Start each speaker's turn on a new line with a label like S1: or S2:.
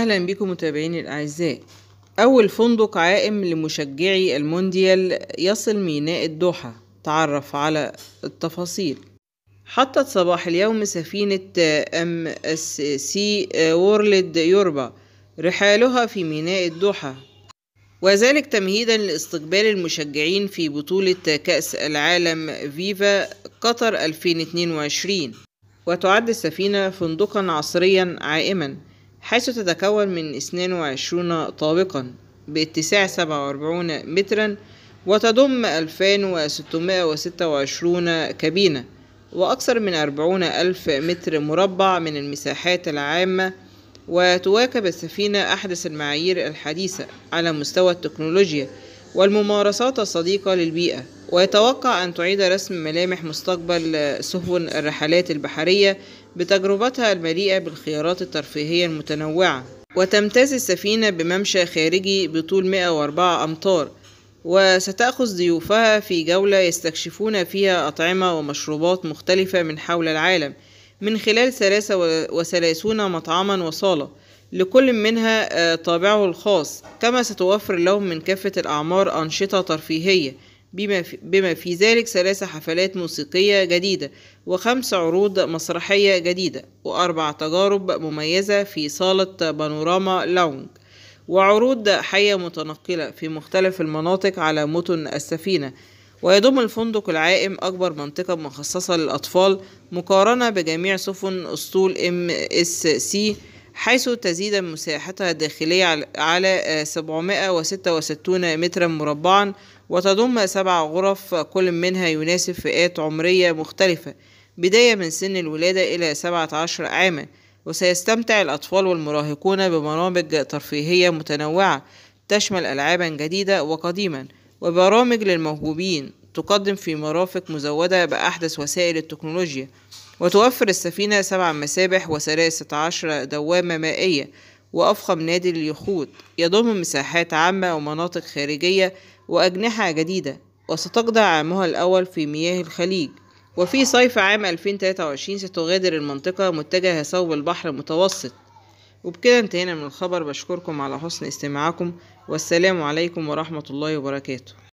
S1: أهلا بكم متابعيني الأعزاء أول فندق عائم لمشجعي المونديال يصل ميناء الدوحة تعرف على التفاصيل حطت صباح اليوم سفينة أم أس سي وورلد يوربا رحالها في ميناء الدوحة وذلك تمهيدا لاستقبال المشجعين في بطولة كأس العالم فيفا قطر 2022 وتعد السفينة فندقا عصريا عائما حيث تتكون من 22 طابقا باتساع 47 مترا وتضم 2626 كابينة وأكثر من 40 ألف متر مربع من المساحات العامة وتواكب السفينة أحدث المعايير الحديثة على مستوى التكنولوجيا والممارسات الصديقة للبيئة ويتوقع أن تعيد رسم ملامح مستقبل سفن الرحلات البحرية بتجربتها المليئة بالخيارات الترفيهية المتنوعة وتمتاز السفينة بممشى خارجي بطول 104 أمتار وستأخذ ضيوفها في جولة يستكشفون فيها أطعمة ومشروبات مختلفة من حول العالم من خلال ثلاثة وثلاثون مطعما وصالة لكل منها آه، طابعه الخاص كما ستوفر لهم من كافة الأعمار أنشطة ترفيهية بما في, بما في ذلك ثلاث حفلات موسيقية جديدة وخمس عروض مسرحية جديدة وأربع تجارب مميزة في صالة بانوراما لونج وعروض حية متنقلة في مختلف المناطق على متن السفينة ويضم الفندق العائم أكبر منطقة مخصصة للأطفال مقارنة بجميع سفن أسطول ام اس سي حيث تزيد مساحتها الداخلية على 766 آه، مترا مربعا وتضم سبع غرف كل منها يناسب فئات عمرية مختلفة بداية من سن الولادة إلى 17 عاما وسيستمتع الأطفال والمراهقون ببرامج ترفيهية متنوعة تشمل ألعابا جديدة وقديما وبرامج للموهوبين تقدم في مرافق مزودة بأحدث وسائل التكنولوجيا وتوفر السفينة سبع مسابح وثلاثة عشر دوامة مائية وأفخم نادي اليخوت يضم مساحات عامة ومناطق خارجية وأجنحة جديدة وستقضى عامها الأول في مياه الخليج وفي صيف عام 2023 ستغادر المنطقة متجهة صوب البحر المتوسط وبكده انتهينا من الخبر بشكركم على حسن استماعكم والسلام عليكم ورحمة الله وبركاته